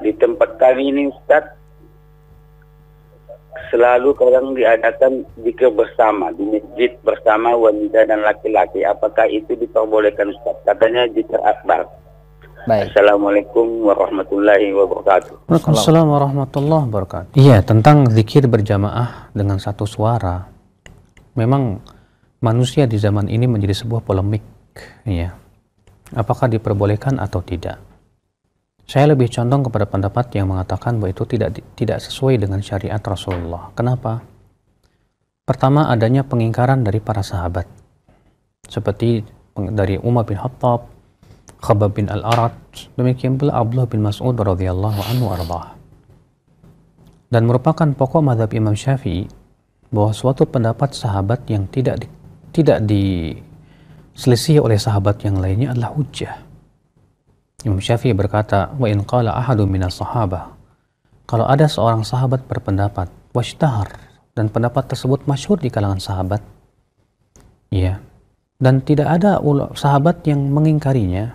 Di tempat kami ini Ustaz selalu kadang diadakan jika bersama di masjid bersama wanita dan laki-laki apakah itu diperbolehkan Ustaz katanya jika akbar Baik. Assalamualaikum warahmatullahi wabarakatuh. Waalaikumsalam warahmatullahi wabarakatuh. Iya, tentang zikir berjamaah dengan satu suara. Memang manusia di zaman ini menjadi sebuah polemik, Iya. Apakah diperbolehkan atau tidak? Saya lebih condong kepada pendapat yang mengatakan bahwa itu tidak tidak sesuai dengan syariat Rasulullah. Kenapa? Pertama adanya pengingkaran dari para sahabat. Seperti dari Umar bin Khattab, Khabab bin Al-Arad, demikian pula Abdullah bin Mas'ud radhiyallahu anhu ardah. Dan merupakan pokok madhab Imam Syafi'i bahwa suatu pendapat sahabat yang tidak di, tidak diselisih oleh sahabat yang lainnya adalah hujah. Imam Syafi'i berkata, "Wa in qala ahadu minas sahabah." Kalau ada seorang sahabat berpendapat washtahar dan pendapat tersebut masyhur di kalangan sahabat, ya. Dan tidak ada sahabat yang mengingkarinya,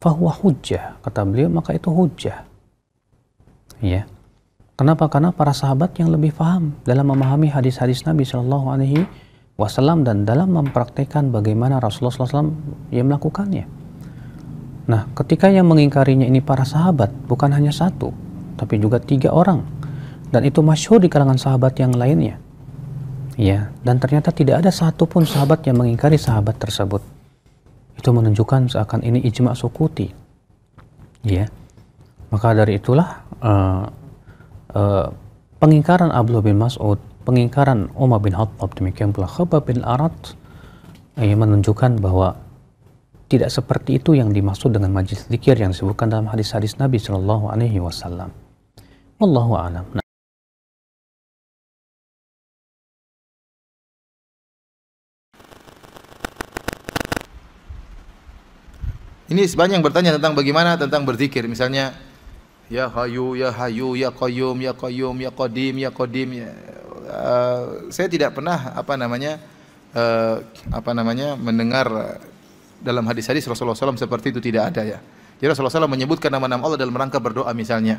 fahuwa hujjah, kata beliau, maka itu hujjah. Ya. Kenapa? Karena para sahabat yang lebih paham dalam memahami hadis-hadis Nabi Shallallahu alaihi wasallam dan dalam mempraktekkan bagaimana Rasulullah SAW yang melakukannya. Nah, ketika yang mengingkarinya ini para sahabat, bukan hanya satu, tapi juga tiga orang. Dan itu masyhur di kalangan sahabat yang lainnya. Ya, dan ternyata tidak ada satupun sahabat yang mengingkari sahabat tersebut. Itu menunjukkan seakan ini ijma sukuti. Ya. Maka dari itulah uh, uh, pengingkaran Abdullah bin Mas'ud, pengingkaran Umar bin Khattab, demikian pula Khabab bin Arad ia eh, menunjukkan bahwa tidak seperti itu yang dimaksud dengan majlis zikir yang disebutkan dalam hadis-hadis Nabi Shallallahu Alaihi Wasallam. Wallahu a'lam. Nah, Ini sebanyak yang bertanya tentang bagaimana tentang berzikir. Misalnya, ya hayu, ya hayu, ya koyum ya koyum ya kodim ya kodim. Ya. Uh, saya tidak pernah apa namanya uh, apa namanya mendengar dalam hadis-hadis Rasulullah SAW seperti itu tidak ada ya. Jadi Rasulullah SAW menyebutkan nama-nama Allah dalam rangka berdoa misalnya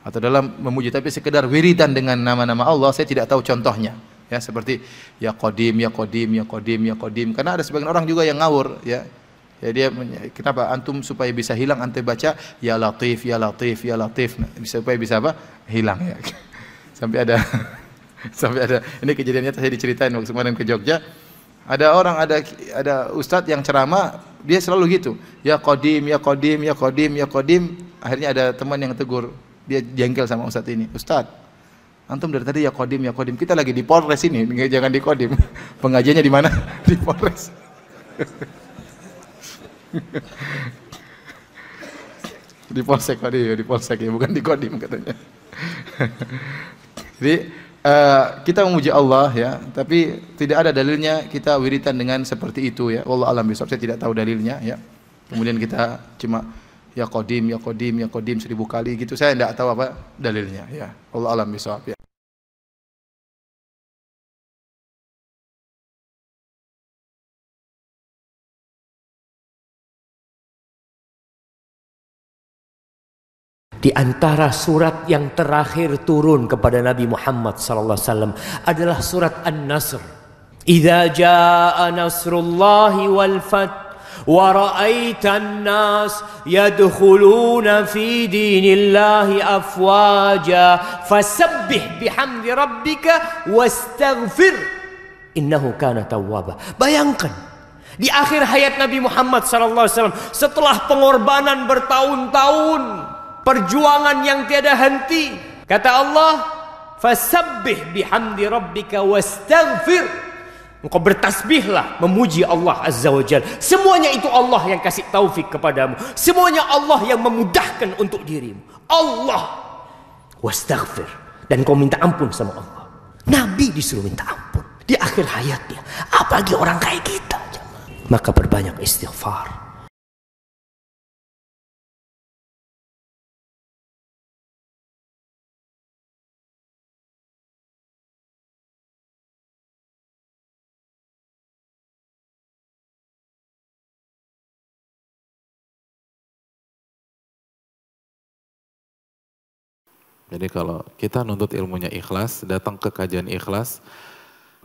atau dalam memuji tapi sekedar wiridan dengan nama-nama Allah saya tidak tahu contohnya ya seperti ya kodim ya kodim ya kodim ya kodim karena ada sebagian orang juga yang ngawur ya ya dia kenapa antum supaya bisa hilang antum baca ya latif ya latif ya latif nah, supaya bisa apa hilang ya sampai ada sampai ada ini kejadiannya saya diceritain waktu kemarin ke Jogja ada orang ada ada ustadz yang ceramah dia selalu gitu. Ya kodim, ya kodim, ya kodim, ya kodim. Akhirnya ada teman yang tegur. Dia jengkel sama ustadz ini. Ustadz, antum dari tadi ya kodim, ya kodim. Kita lagi di Polres ini, jangan di kodim. Pengajiannya di mana? di Polres. di polsek tadi ya di polsek ya bukan di kodim katanya jadi Eh, kita memuji Allah ya, tapi tidak ada dalilnya kita wiritan dengan seperti itu ya. Allah alam bisa saya tidak tahu dalilnya ya. Kemudian kita cuma ya kodim, ya kodim, ya kodim seribu kali gitu. Saya tidak tahu apa dalilnya ya. Allah alam bisa ya. Di antara surat yang terakhir turun kepada Nabi Muhammad sallallahu alaihi wasallam adalah surat An-Nasr. Idza jaa nasrullahi wal fath ورأيت الناس يدخلون في دين الله أفواجا فسبح بحمد ربك واستغفر إنه كان توابا bayangkan di akhir hayat Nabi Muhammad Sallallahu Alaihi Wasallam setelah pengorbanan bertahun-tahun perjuangan yang tiada henti. Kata Allah, "Fasabbih bihamdi rabbika wastaghfir." Engkau bertasbihlah memuji Allah Azza wa Jal. Semuanya itu Allah yang kasih taufik kepadamu. Semuanya Allah yang memudahkan untuk dirimu. Allah wastaghfir dan kau minta ampun sama Allah. Nabi disuruh minta ampun di akhir hayatnya. Apalagi orang kayak kita. Maka perbanyak istighfar. Jadi kalau kita nuntut ilmunya ikhlas, datang ke kajian ikhlas,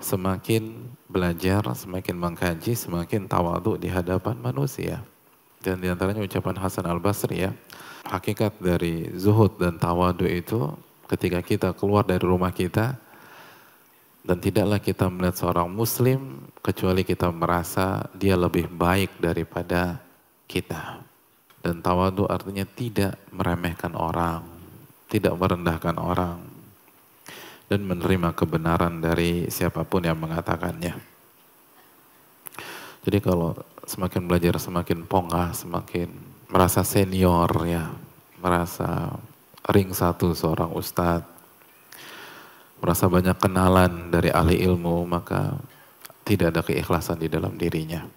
semakin belajar, semakin mengkaji, semakin tawadu di hadapan manusia. Dan diantaranya ucapan Hasan Al-Basri ya, hakikat dari zuhud dan tawadu itu ketika kita keluar dari rumah kita, dan tidaklah kita melihat seorang muslim kecuali kita merasa dia lebih baik daripada kita. Dan tawadu artinya tidak meremehkan orang, tidak merendahkan orang, dan menerima kebenaran dari siapapun yang mengatakannya. Jadi kalau semakin belajar semakin pongah, semakin merasa senior ya, merasa ring satu seorang ustadz, merasa banyak kenalan dari ahli ilmu, maka tidak ada keikhlasan di dalam dirinya.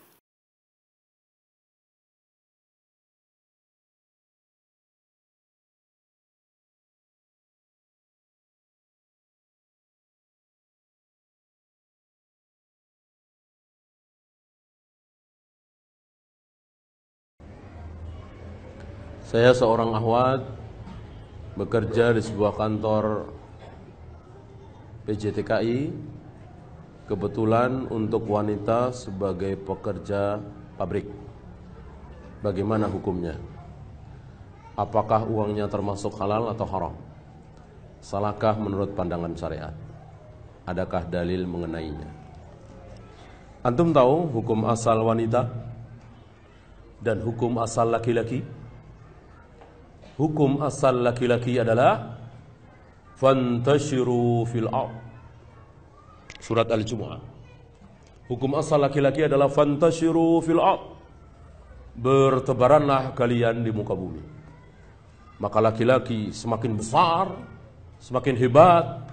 Saya seorang ahwat bekerja di sebuah kantor PJTKI kebetulan untuk wanita sebagai pekerja pabrik. Bagaimana hukumnya? Apakah uangnya termasuk halal atau haram? Salahkah menurut pandangan syariat? Adakah dalil mengenainya? Antum tahu hukum asal wanita dan hukum asal laki-laki? hukum asal laki-laki adalah fantashiru fil ar. Surat Al-Jumu'ah. Hukum asal laki-laki adalah fantashiru fil ar. Bertebaranlah kalian di muka bumi. Maka laki-laki semakin besar, semakin hebat,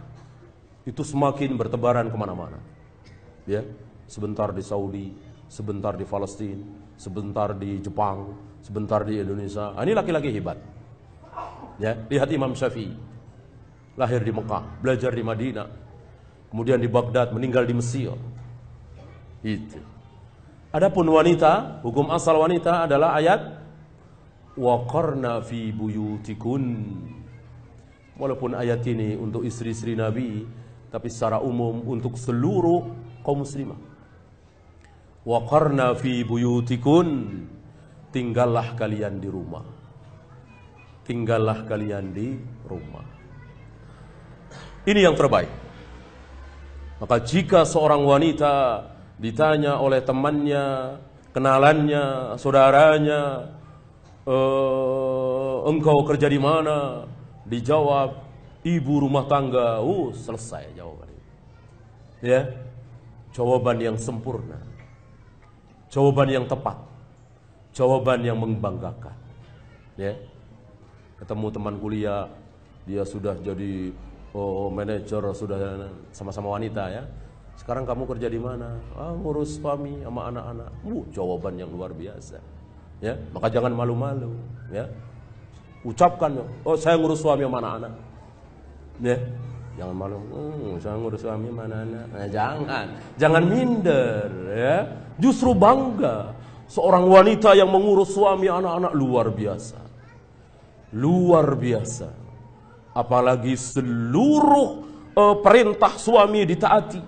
itu semakin bertebaran kemana-mana. Ya, sebentar di Saudi, sebentar di Palestina, sebentar di Jepang, sebentar di Indonesia. Nah, ini laki-laki hebat. Ya, lihat Imam Syafi'i. Lahir di Mekah, belajar di Madinah, kemudian di Baghdad, meninggal di Mesir. Itu. Adapun wanita, hukum asal wanita adalah ayat waqarna fi buyutikun. Walaupun ayat ini untuk istri-istri Nabi, tapi secara umum untuk seluruh kaum muslimah. Waqarna fi buyutikun. Tinggallah kalian di rumah tinggallah kalian di rumah. Ini yang terbaik. Maka jika seorang wanita ditanya oleh temannya, kenalannya, saudaranya, e, engkau kerja di mana? Dijawab, ibu rumah tangga. Uh, selesai jawabannya. Ya. Jawaban yang sempurna. Jawaban yang tepat. Jawaban yang membanggakan. Ya ketemu teman kuliah dia sudah jadi oh, oh manajer sudah sama-sama wanita ya sekarang kamu kerja di mana ah, ngurus suami sama anak-anak uh, jawaban yang luar biasa ya maka jangan malu-malu ya ucapkan oh saya ngurus suami sama anak-anak ya jangan malu hmm, saya ngurus suami sama anak-anak nah, jangan jangan minder ya justru bangga seorang wanita yang mengurus suami anak-anak luar biasa luar biasa. Apalagi seluruh uh, perintah suami ditaati.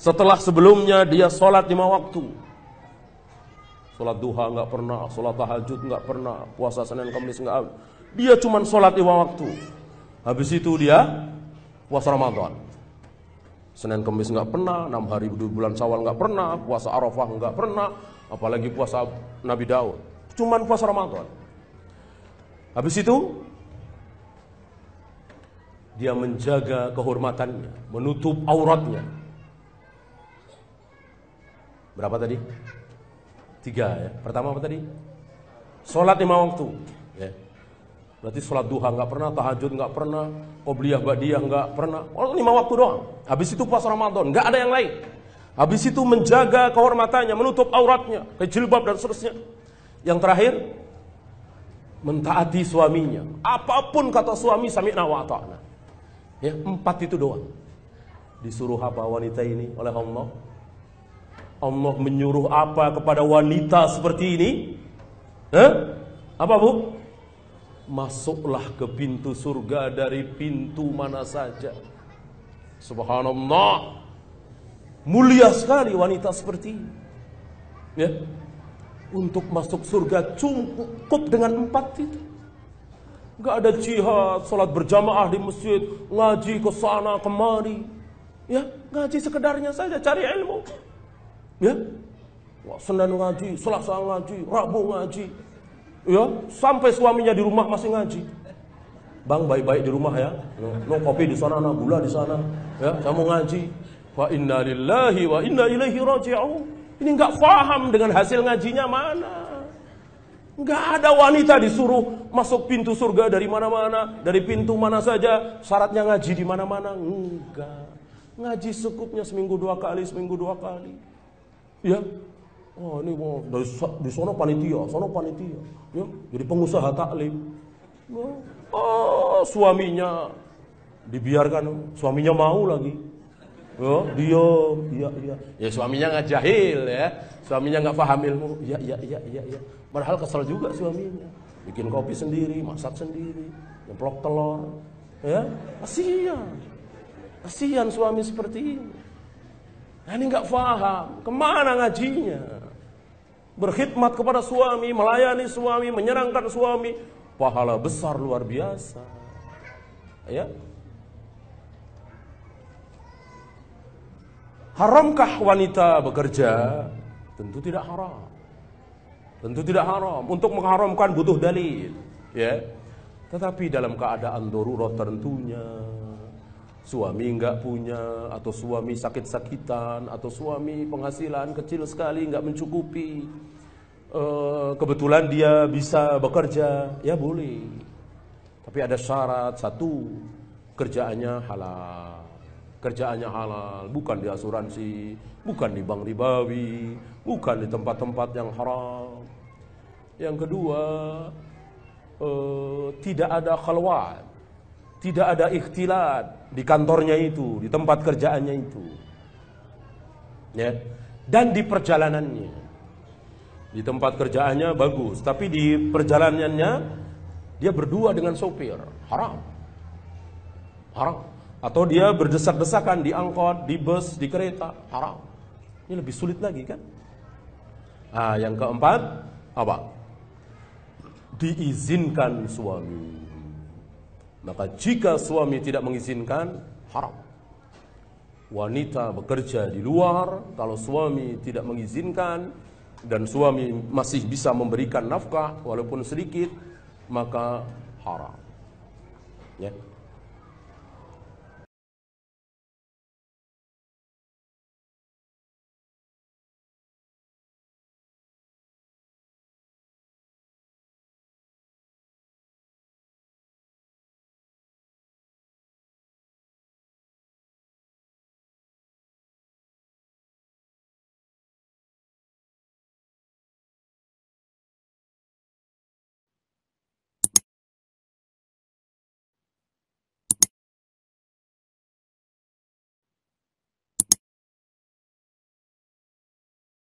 Setelah sebelumnya dia sholat lima waktu. Sholat duha nggak pernah, sholat tahajud nggak pernah, puasa Senin Kamis nggak. Dia cuma sholat lima waktu. Habis itu dia puasa Ramadan. Senin Kamis nggak pernah, enam hari bulan Syawal nggak pernah, puasa Arafah nggak pernah, apalagi puasa Nabi Daud. Cuman puasa Ramadan. Habis itu dia menjaga kehormatannya, menutup auratnya. Berapa tadi? Tiga ya. Pertama apa tadi? Sholat lima waktu. Ya. Berarti sholat duha nggak pernah, tahajud nggak pernah, qobliyah dia nggak pernah. Oh, lima waktu doang. Habis itu puasa Ramadan, nggak ada yang lain. Habis itu menjaga kehormatannya, menutup auratnya, kejilbab dan seterusnya. Yang terakhir, mentaati suaminya. Apapun kata suami sami'na wa ta'na. Ya, empat itu doang. Disuruh apa wanita ini oleh Allah? Allah menyuruh apa kepada wanita seperti ini? Hah? Apa bu? Masuklah ke pintu surga dari pintu mana saja. Subhanallah. Mulia sekali wanita seperti ini. Ya, untuk masuk surga cukup dengan empat itu. Gak ada jihad, sholat berjamaah di masjid, ngaji ke sana kemari. Ya, ngaji sekedarnya saja, cari ilmu. Ya, Wah, Senin ngaji, Selasa ngaji, Rabu ngaji. Ya, sampai suaminya di rumah masih ngaji. Bang baik-baik di rumah ya. No, kopi di sana, no gula di sana. Ya, kamu ngaji. Wa inna lillahi wa inna ilaihi raji'un. Ini nggak paham dengan hasil ngajinya mana. Nggak ada wanita disuruh masuk pintu surga dari mana-mana, dari pintu mana saja, syaratnya ngaji di mana-mana. Enggak. Ngaji sekupnya seminggu dua kali, seminggu dua kali. Ya, Oh ini mau dari di sono panitia, sono panitia, ya jadi pengusaha taklim. Oh, suaminya dibiarkan, suaminya mau lagi. Oh, diam. Iya, iya. Ya suaminya nggak jahil ya. Suaminya nggak paham ilmu. Iya, iya, iya, iya, iya. Padahal kesel juga suaminya. Bikin kopi sendiri, masak sendiri, nyemplok telur. Ya, kasihan. Kasihan suami seperti ini. Nah, ini nggak paham. Kemana ngajinya? Berkhidmat kepada suami, melayani suami, menyerangkan suami. Pahala besar luar biasa. Ya, Haramkah wanita bekerja? Tentu tidak haram. Tentu tidak haram. Untuk mengharamkan butuh dalil, ya. Tetapi dalam keadaan darurat tentunya suami enggak punya atau suami sakit-sakitan atau suami penghasilan kecil sekali enggak mencukupi eh, kebetulan dia bisa bekerja ya boleh tapi ada syarat satu kerjaannya halal kerjaannya halal, bukan di asuransi, bukan di bank ribawi, bukan di tempat-tempat yang haram. Yang kedua, eh, tidak ada khalwat, tidak ada ikhtilat di kantornya itu, di tempat kerjaannya itu. Ya. Dan di perjalanannya. Di tempat kerjaannya bagus, tapi di perjalanannya dia berdua dengan sopir, haram. Haram. Atau dia berdesak-desakan di angkot, di bus, di kereta, haram. Ini lebih sulit lagi kan? Ah, yang keempat, apa? Diizinkan suami. Maka jika suami tidak mengizinkan, haram. Wanita bekerja di luar, kalau suami tidak mengizinkan, dan suami masih bisa memberikan nafkah walaupun sedikit maka haram ya